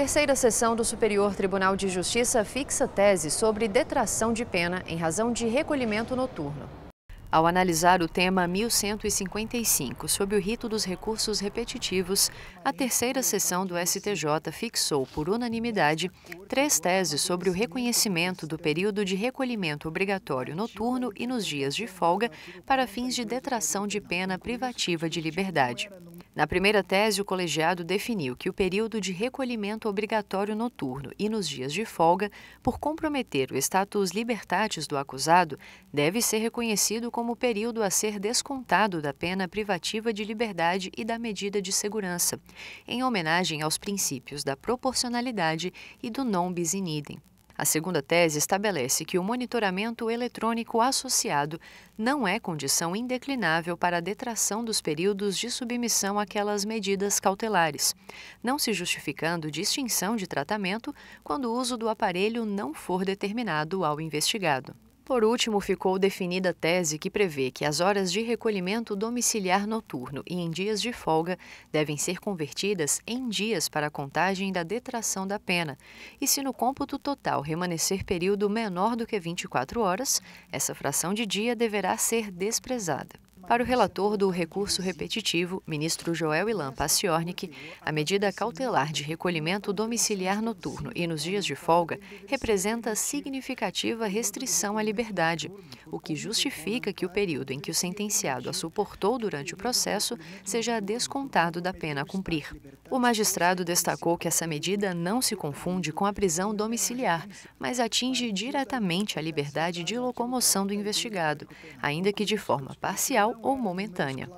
terceira sessão do Superior Tribunal de Justiça fixa tese sobre detração de pena em razão de recolhimento noturno. Ao analisar o tema 1155 sobre o rito dos recursos repetitivos, a terceira sessão do STJ fixou, por unanimidade, três teses sobre o reconhecimento do período de recolhimento obrigatório noturno e nos dias de folga para fins de detração de pena privativa de liberdade. Na primeira tese, o colegiado definiu que o período de recolhimento obrigatório noturno e nos dias de folga, por comprometer o status libertatis do acusado, deve ser reconhecido como período a ser descontado da pena privativa de liberdade e da medida de segurança, em homenagem aos princípios da proporcionalidade e do non bis in idem. A segunda tese estabelece que o monitoramento eletrônico associado não é condição indeclinável para a detração dos períodos de submissão àquelas medidas cautelares, não se justificando distinção de tratamento quando o uso do aparelho não for determinado ao investigado. Por último, ficou definida a tese que prevê que as horas de recolhimento domiciliar noturno e em dias de folga devem ser convertidas em dias para a contagem da detração da pena, e se no cômputo total permanecer período menor do que 24 horas, essa fração de dia deverá ser desprezada. Para o relator do recurso repetitivo, ministro Joel Ilan Paciornik, a medida cautelar de recolhimento domiciliar noturno e nos dias de folga representa significativa restrição à liberdade, o que justifica que o período em que o sentenciado a suportou durante o processo seja descontado da pena a cumprir. O magistrado destacou que essa medida não se confunde com a prisão domiciliar, mas atinge diretamente a liberdade de locomoção do investigado, ainda que de forma parcial ou momentânea.